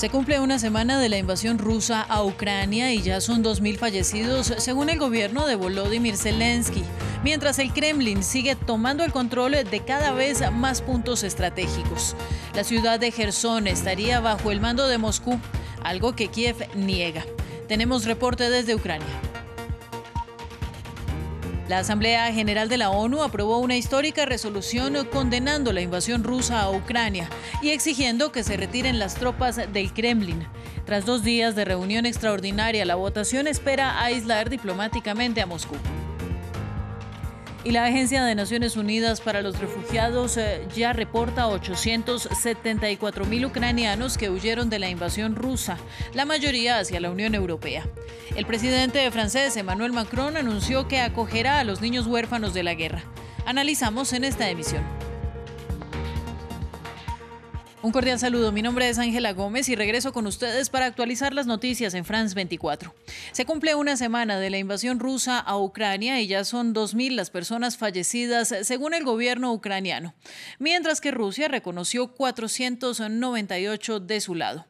Se cumple una semana de la invasión rusa a Ucrania y ya son 2.000 fallecidos, según el gobierno de Volodymyr Zelensky, mientras el Kremlin sigue tomando el control de cada vez más puntos estratégicos. La ciudad de Gerson estaría bajo el mando de Moscú, algo que Kiev niega. Tenemos reporte desde Ucrania. La Asamblea General de la ONU aprobó una histórica resolución condenando la invasión rusa a Ucrania y exigiendo que se retiren las tropas del Kremlin. Tras dos días de reunión extraordinaria, la votación espera aislar diplomáticamente a Moscú. Y la Agencia de Naciones Unidas para los Refugiados eh, ya reporta 874 mil ucranianos que huyeron de la invasión rusa, la mayoría hacia la Unión Europea. El presidente francés Emmanuel Macron anunció que acogerá a los niños huérfanos de la guerra. Analizamos en esta emisión. Un cordial saludo, mi nombre es Ángela Gómez y regreso con ustedes para actualizar las noticias en France 24. Se cumple una semana de la invasión rusa a Ucrania y ya son 2.000 las personas fallecidas según el gobierno ucraniano, mientras que Rusia reconoció 498 de su lado.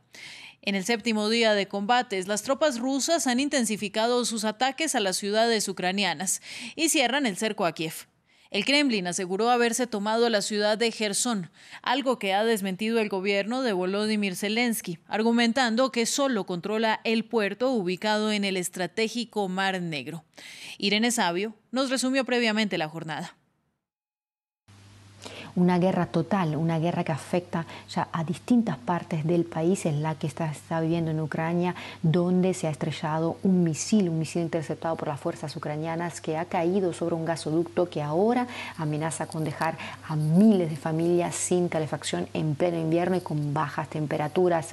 En el séptimo día de combates, las tropas rusas han intensificado sus ataques a las ciudades ucranianas y cierran el cerco a Kiev. El Kremlin aseguró haberse tomado la ciudad de Gerson, algo que ha desmentido el gobierno de Volodymyr Zelensky, argumentando que solo controla el puerto ubicado en el estratégico Mar Negro. Irene Sabio nos resumió previamente la jornada una guerra total, una guerra que afecta ya a distintas partes del país, es la que está, está viviendo en Ucrania, donde se ha estrellado un misil, un misil interceptado por las fuerzas ucranianas que ha caído sobre un gasoducto que ahora amenaza con dejar a miles de familias sin calefacción en pleno invierno y con bajas temperaturas.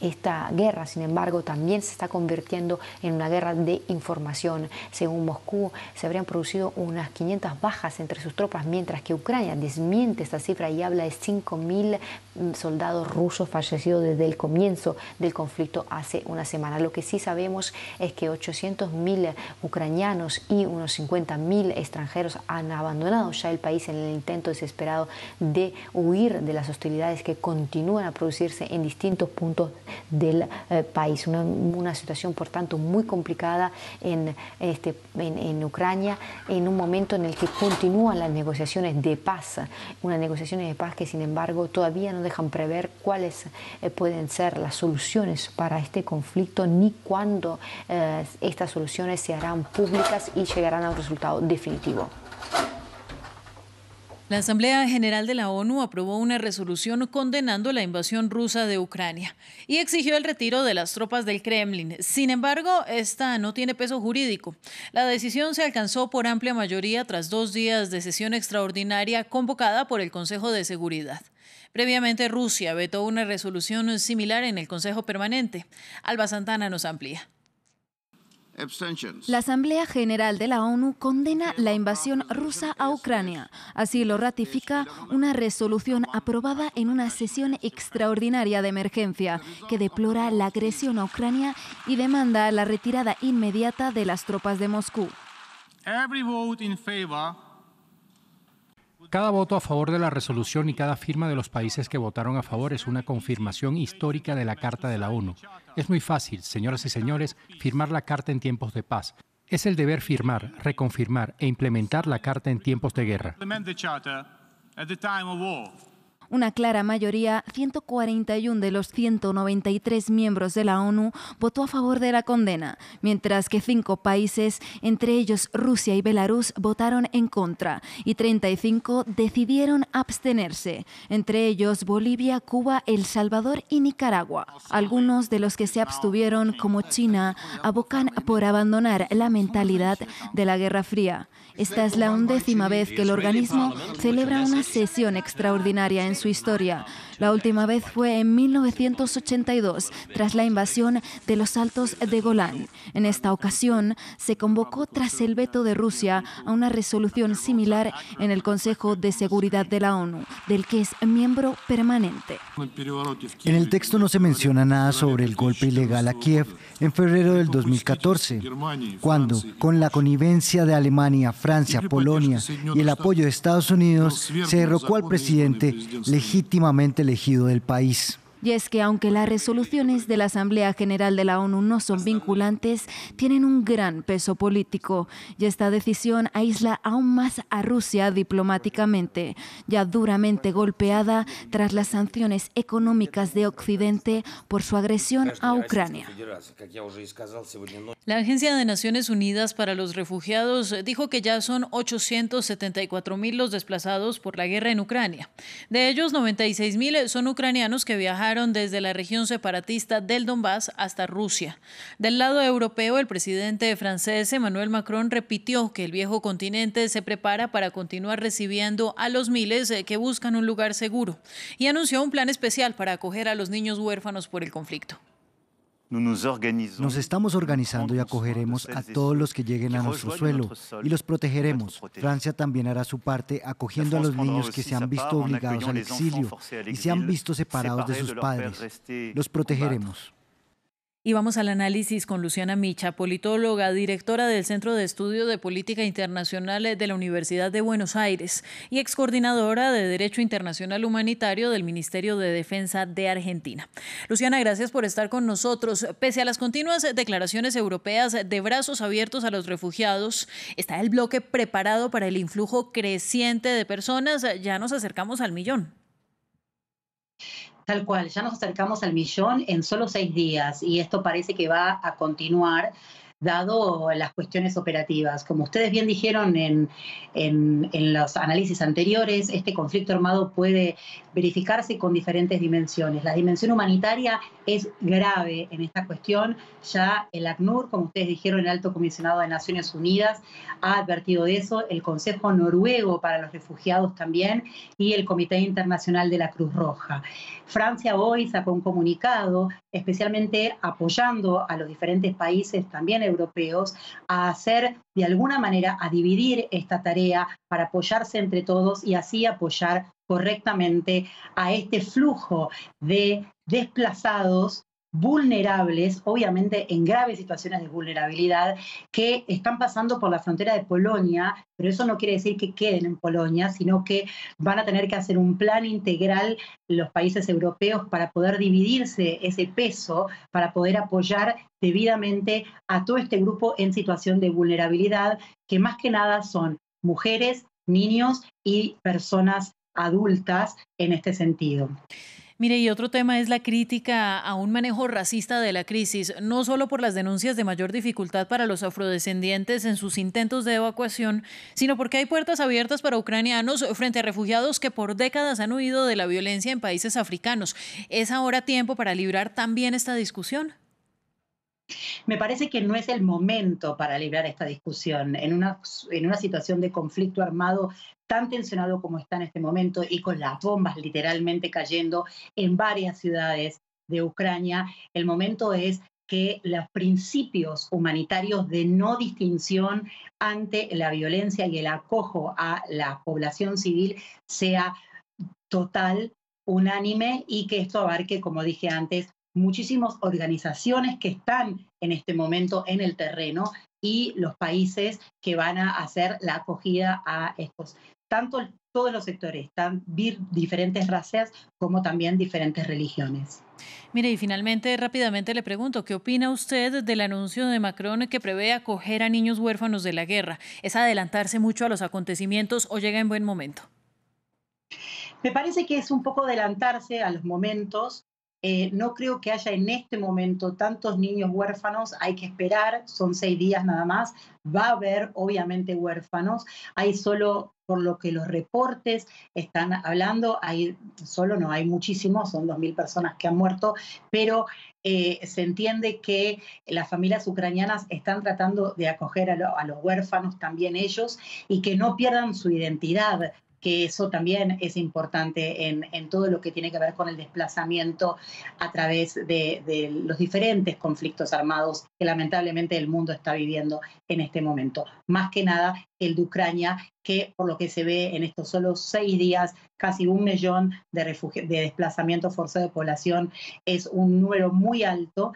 Esta guerra, sin embargo, también se está convirtiendo en una guerra de información. Según Moscú, se habrían producido unas 500 bajas entre sus tropas, mientras que Ucrania desmiente esta cifra y habla de 5.000 mm, soldados rusos fallecidos desde el comienzo del conflicto hace una semana. Lo que sí sabemos es que 800.000 ucranianos y unos 50.000 extranjeros han abandonado ya el país en el intento desesperado de huir de las hostilidades que continúan a producirse en distintos puntos del eh, país. Una, situación, por tanto, muy complicada este, en, en Ucrania, en un momento en el que continúan las negociaciones de paz unas negociaciones de paz que sin embargo todavía no dejan prever cuáles eh, pueden ser las soluciones para este conflicto ni cuándo eh, estas soluciones se harán públicas y llegarán a un resultado definitivo. La Asamblea General de la ONU aprobó una resolución condenando la invasión rusa de Ucrania y exigió el retiro de las tropas del Kremlin. Sin embargo, esta no tiene peso jurídico. La decisión se alcanzó por amplia mayoría tras dos días de sesión extraordinaria convocada por el Consejo de Seguridad. Previamente, Rusia vetó una resolución similar en el Consejo Permanente. Alba Santana nos amplía. La Asamblea General de la ONU condena la invasión rusa a Ucrania. Así lo ratifica una resolución aprobada en una sesión extraordinaria de emergencia que deplora la agresión a Ucrania y demanda la retirada inmediata de las tropas de Moscú cada voto a favor de la resolución y cada firma de los países que votaron a favor es una confirmación histórica de la Carta de la ONU. Es muy fácil, señoras y señores, firmar la Carta en tiempos de paz. Es el deber firmar, reconfirmar e implementar la Carta en tiempos de guerra. Una clara mayoría, 141 de los 193 miembros de la ONU, votó a favor de la condena, mientras que cinco países, entre ellos Rusia y Belarus, votaron en contra y 35 decidieron abstenerse, entre ellos Bolivia, Cuba, El Salvador y Nicaragua. Algunos de los que se abstuvieron, como China, abocan por abandonar la mentalidad de la Guerra Fría. Esta es la undécima vez que el organismo celebra una sesión extraordinaria en su historia. La última vez fue en 1982, tras la invasión de los Altos de Golán. En esta ocasión, se convocó tras el veto de Rusia a una resolución similar en el Consejo de Seguridad de la ONU, del que es miembro permanente. En el texto no se menciona nada sobre el golpe ilegal a Kiev en febrero del 2014, cuando, con la connivencia de Alemania, Francia, Polonia y el apoyo de Estados Unidos, se derrocó al presidente legítimamente elegido del país. Y es que aunque las resoluciones de la Asamblea General de la ONU no son vinculantes, tienen un gran peso político y esta decisión aísla aún más a Rusia diplomáticamente, ya duramente golpeada tras las sanciones económicas de Occidente por su agresión a Ucrania. La Agencia de Naciones Unidas para los Refugiados dijo que ya son 874.000 los desplazados por la guerra en Ucrania. De ellos, 96.000 son ucranianos que viajan desde la región separatista del Donbass hasta Rusia. Del lado europeo, el presidente francés Emmanuel Macron repitió que el viejo continente se prepara para continuar recibiendo a los miles eh, que buscan un lugar seguro y anunció un plan especial para acoger a los niños huérfanos por el conflicto. Nos estamos organizando y acogeremos a todos los que lleguen a nuestro suelo y los protegeremos. Francia también hará su parte acogiendo a los niños que se han visto obligados al exilio y se han visto separados de sus padres. Los protegeremos. Y vamos al análisis con Luciana Micha, politóloga, directora del Centro de Estudios de Política Internacional de la Universidad de Buenos Aires y excoordinadora de Derecho Internacional Humanitario del Ministerio de Defensa de Argentina. Luciana, gracias por estar con nosotros. Pese a las continuas declaraciones europeas de brazos abiertos a los refugiados, está el bloque preparado para el influjo creciente de personas. Ya nos acercamos al millón. Tal cual, ya nos acercamos al millón en solo seis días y esto parece que va a continuar dado las cuestiones operativas. Como ustedes bien dijeron en, en, los análisis anteriores, este conflicto armado puede verificarse con diferentes dimensiones. La dimensión humanitaria es grave en esta cuestión. Ya el ACNUR, como ustedes dijeron, el alto comisionado de Naciones Unidas, ha advertido de eso, el Consejo Noruego para los Refugiados también y el Comité Internacional de la Cruz Roja. Francia hoy sacó un comunicado especialmente apoyando a los diferentes países también europeos a hacer de alguna manera, a dividir esta tarea para apoyarse entre todos y así apoyar correctamente a este flujo de desplazados vulnerables, obviamente en graves situaciones de vulnerabilidad, que están pasando por la frontera de Polonia, pero eso no quiere decir que queden en Polonia, sino que van a tener que hacer un plan integral los países europeos para poder dividirse ese peso, para poder apoyar debidamente a todo este grupo en situación de vulnerabilidad, que más que nada son mujeres, niños y personas adultas en este sentido. Mire, y otro tema es la crítica a un manejo racista de la crisis, no solo por las denuncias de mayor dificultad para los afrodescendientes en sus intentos de evacuación, sino porque hay puertas abiertas para ucranianos frente a refugiados que por décadas han huido de la violencia en países africanos. ¿Es ahora tiempo para librar también esta discusión? Me parece que no es el momento para librar esta discusión. En una, situación de conflicto armado tan tensionado como está en este momento y con las bombas literalmente cayendo en varias ciudades de Ucrania, el momento es que los principios humanitarios de no distinción ante la violencia y el acojo a la población civil sea total, unánime y que esto abarque, como dije antes, muchísimas organizaciones que están en este momento en el terreno y los países que van a hacer la acogida a estos, tanto todos los sectores, están diferentes razas como también diferentes religiones. Mire, y finalmente, rápidamente le pregunto, ¿qué opina usted del anuncio de Macron que prevé acoger a niños huérfanos de la guerra? ¿Es adelantarse mucho a los acontecimientos o llega en buen momento? Me parece que es un poco adelantarse a los momentos. Eh, no creo que haya en este momento tantos niños huérfanos, hay que esperar, son seis días nada más, va a haber obviamente huérfanos, hay solo, por lo que los reportes están hablando, hay solo no, hay muchísimos, son 2.000 personas que han muerto, pero eh, se entiende que las familias ucranianas están tratando de acoger a los huérfanos también ellos y que no pierdan su identidad, que eso también es importante en, todo lo que tiene que ver con el desplazamiento a través de, los diferentes conflictos armados que lamentablemente el mundo está viviendo en este momento. Más que nada el de Ucrania, que por lo que se ve en estos solo seis días, casi un millón de, de desplazamiento forzado de población es un número muy alto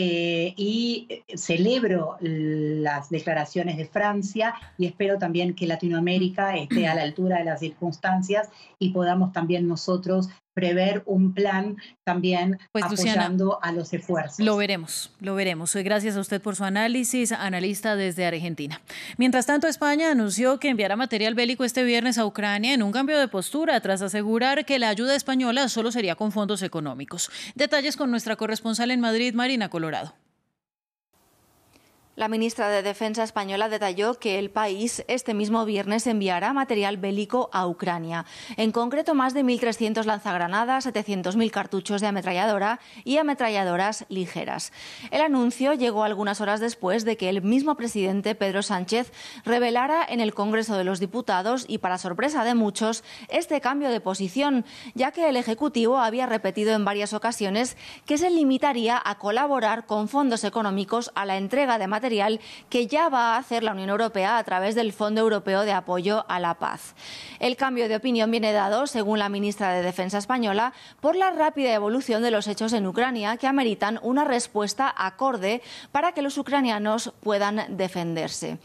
eh, y eh, celebro las declaraciones de Francia y espero también que Latinoamérica esté a la altura de las circunstancias y podamos también nosotros prever un plan también pues, apoyando a los esfuerzos. Lo veremos, lo veremos. Gracias a usted por su análisis, analista desde Argentina. Mientras tanto, España anunció que enviará material bélico este viernes a Ucrania en un cambio de postura tras asegurar que la ayuda española solo sería con fondos económicos. Detalles con nuestra corresponsal en Madrid, Marina Colorado. La ministra de Defensa española detalló que el país este mismo viernes enviará material bélico a Ucrania, en concreto más de 1.300 lanzagranadas, 700.000 cartuchos de ametralladora y ametralladoras ligeras. El anuncio llegó algunas horas después de que el mismo presidente Pedro Sánchez revelara en el Congreso de los Diputados y para sorpresa de muchos este cambio de posición, ya que el Ejecutivo había repetido en varias ocasiones que se limitaría a colaborar con fondos económicos a la entrega de material que ya va a hacer la Unión Europea a través del Fondo Europeo de Apoyo a la Paz. El cambio de opinión viene dado, según la ministra de Defensa española, por la rápida evolución de los hechos en Ucrania que ameritan una respuesta acorde para que los ucranianos puedan defenderse.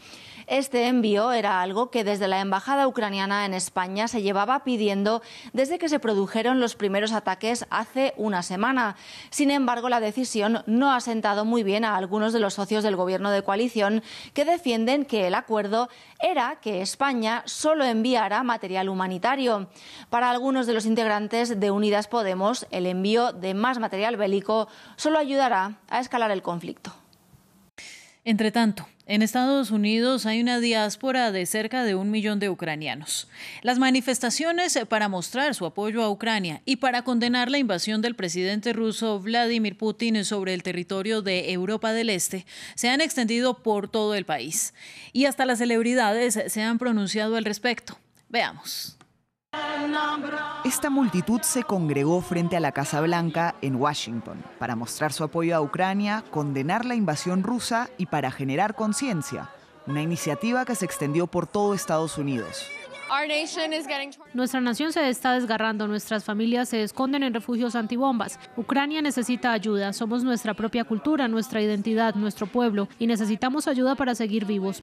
Este envío era algo que desde la embajada ucraniana en España se llevaba pidiendo desde que se produjeron los primeros ataques hace una semana. Sin embargo, la decisión no ha sentado muy bien a algunos de los socios del gobierno de de coalición que defienden que el acuerdo era que España solo enviara material humanitario. Para algunos de los integrantes de Unidas Podemos, el envío de más material bélico solo ayudará a escalar el conflicto. Entre tanto, en Estados Unidos hay una diáspora de cerca de un millón de ucranianos. Las manifestaciones para mostrar su apoyo a Ucrania y para condenar la invasión del presidente ruso Vladimir Putin sobre el territorio de Europa del Este se han extendido por todo el país y hasta las celebridades se han pronunciado al respecto. Veamos. Esta multitud se congregó frente a la Casa Blanca en Washington para mostrar su apoyo a Ucrania, condenar la invasión rusa y para generar conciencia, una iniciativa que se extendió por todo Estados Unidos. Nuestra nación se está desgarrando, nuestras familias se esconden en refugios antibombas. Ucrania necesita ayuda, somos nuestra propia cultura, nuestra identidad, nuestro pueblo y necesitamos ayuda para seguir vivos.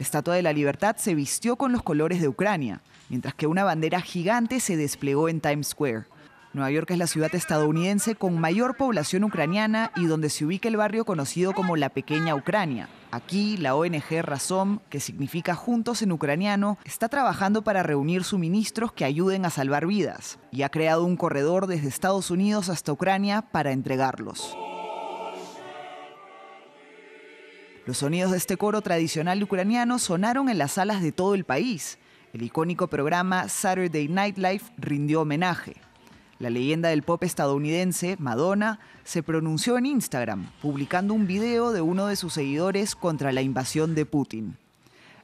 La Estatua de la Libertad se vistió con los colores de Ucrania, mientras que una bandera gigante se desplegó en Times Square. Nueva York es la ciudad estadounidense con mayor población ucraniana y donde se ubica el barrio conocido como la Pequeña Ucrania. Aquí, la ONG Razom, que significa Juntos en ucraniano, está trabajando para reunir suministros que ayuden a salvar vidas y ha creado un corredor desde Estados Unidos hasta Ucrania para entregarlos. Los sonidos de este coro tradicional ucraniano sonaron en las salas de todo el país. El icónico programa Saturday Night Live rindió homenaje. La leyenda del pop estadounidense, Madonna, se pronunció en Instagram, publicando un video de uno de sus seguidores contra la invasión de Putin.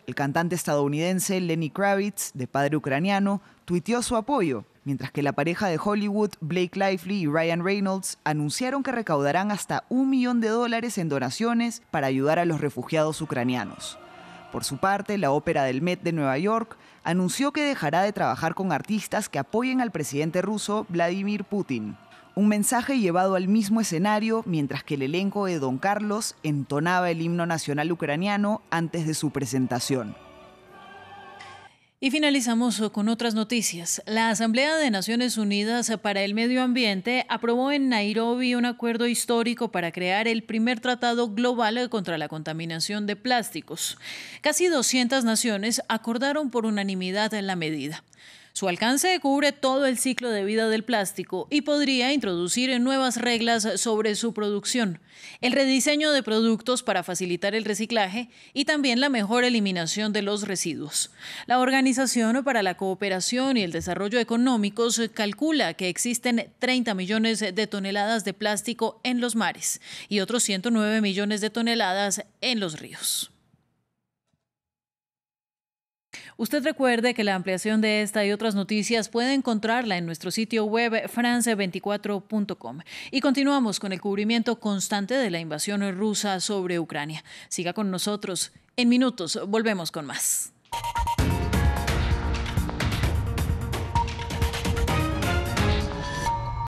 El cantante estadounidense Lenny Kravitz, de padre ucraniano, tuiteó su apoyo mientras que la pareja de Hollywood, Blake Lively y Ryan Reynolds, anunciaron que recaudarán hasta un millón de dólares en donaciones para ayudar a los refugiados ucranianos. Por su parte, la Ópera del Met de Nueva York anunció que dejará de trabajar con artistas que apoyen al presidente ruso Vladimir Putin. Un mensaje llevado al mismo escenario mientras que el elenco de Don Carlos entonaba el himno nacional ucraniano antes de su presentación. Y finalizamos con otras noticias. La Asamblea de Naciones Unidas para el Medio Ambiente aprobó en Nairobi un acuerdo histórico para crear el primer tratado global contra la contaminación de plásticos. Casi 200 naciones acordaron por unanimidad la medida. Su alcance cubre todo el ciclo de vida del plástico y podría introducir nuevas reglas sobre su producción, el rediseño de productos para facilitar el reciclaje y también la mejor eliminación de los residuos. La Organización para la Cooperación y el Desarrollo Económicos calcula que existen 30 millones de toneladas de plástico en los mares y otros 109 millones de toneladas en los ríos. Usted recuerde que la ampliación de esta y otras noticias puede encontrarla en nuestro sitio web france24.com. Y continuamos con el cubrimiento constante de la invasión rusa sobre Ucrania. Siga con nosotros. En minutos volvemos con más.